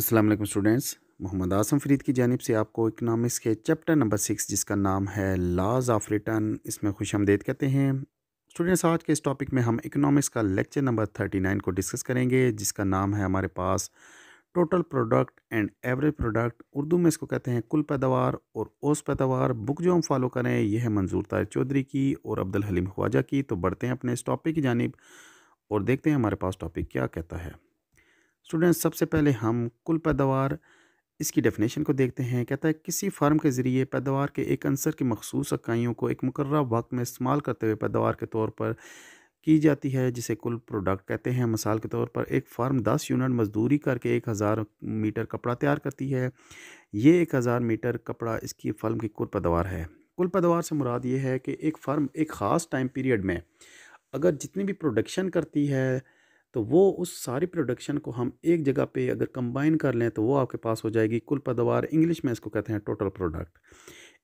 Aslam students Mohammad Asim Farid की जानब से आपको इकनॉमिक्स के चैप्टर नंबर सिक्स जिसका नाम है लाज ऑफ रिटर्न इसमें खुश आमदेद कहते हैं स्टूडेंट्स आज के इस टॉपिक में हम इकनॉमिक्स का लेक्चर नंबर थर्टी नाइन को डिस्कस करेंगे जिसका नाम है हमारे पास total product and average product Urdu में इसको कहते हैं कुल पैदावार और औस पैदावार बुक जो हम फॉलो करें यह है मंजूर तार चौधरी की और अब्दुल हलीम ख्वाजा की तो बढ़ते हैं अपने इस टॉपिक की जानब और देखते हैं हमारे पास टॉपिक क्या कहता है स्टूडेंट्स सबसे पहले हम कुल पैदावार इसकी डेफिनेशन को देखते हैं कहता है किसी फार्म के ज़रिए पैदावार के एक अंसर की मखसूस इकाइयों को एक मुकर वक्त में इस्तेमाल करते हुए पैदावार के तौर पर की जाती है जिसे कुल प्रोडक्ट कहते हैं मिसाल के तौर पर एक फार्म दस यूनिट मजदूरी करके एक हज़ार मीटर कपड़ा तैयार करती है ये एक हज़ार मीटर कपड़ा इसकी फर्म की कुल पैदावार है कुल पैदावार से मुराद ये है कि एक फर्म एक ख़ास टाइम पीरियड में अगर जितनी भी प्रोडक्शन करती है तो वो उस सारी प्रोडक्शन को हम एक जगह पे अगर कंबाइन कर लें तो वो आपके पास हो जाएगी कुल पैदावार इंग्लिश में इसको कहते हैं टोटल प्रोडक्ट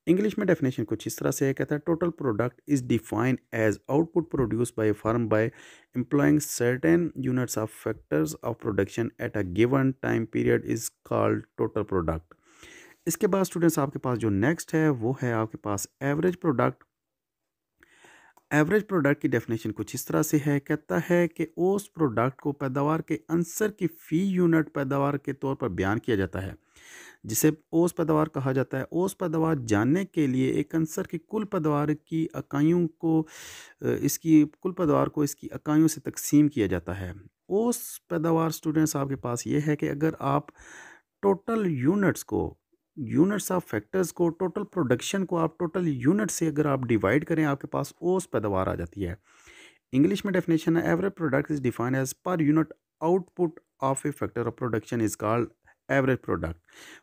इंग्लिश में डेफिनेशन कुछ इस तरह से है कहता है total product is defined as output produce by farm by employing certain units of factors of production at a given time period is called total product इसके बाद स्टूडेंट्स आपके पास जो नेक्स्ट है वो है आपके पास एवरेज प्रोडक्ट एवरेज प्रोडक्ट की डेफिनेशन कुछ इस तरह से है कहता है कि उस प्रोडक्ट को पैदावार के अंसर की फ़ी यूनिट पैदावार के तौर पर बयान किया जाता है जिसे ओस पैदावार कहा जाता है ओस पैदावार जानने के लिए एक अंसर की कुल पैदावार की इकाइयों को इसकी कुल पैदावार को इसकी इकाइयों से तकसीम किया जाता है ओस पैदावार स्टूडेंट्स आपके पास ये है कि अगर आप टोटल यूनिट्स को यूनिट्स ऑफ फैक्टर्स को टोटल प्रोडक्शन को आप टोटल यूनिट से अगर आप डिवाइड करें आपके पास ओस पैदावार आ जाती है इंग्लिश में डेफिनेशन है average product is defined as per unit output of a factor of production is called average product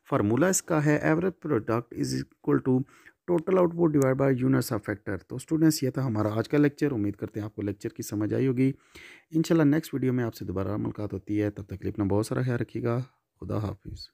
formula इसका है average product is equal to total output divide by units of factor तो students ये था हमारा आज का lecture उम्मीद करते हैं आपको लेक्चर की समझ आई होगी इंशाल्लाह नेक्स्ट वीडियो में आपसे दोबारा मुलाकात होती है तब तक अपना बहुत सारा ख्याल रखिएगा खुदा हाफिज़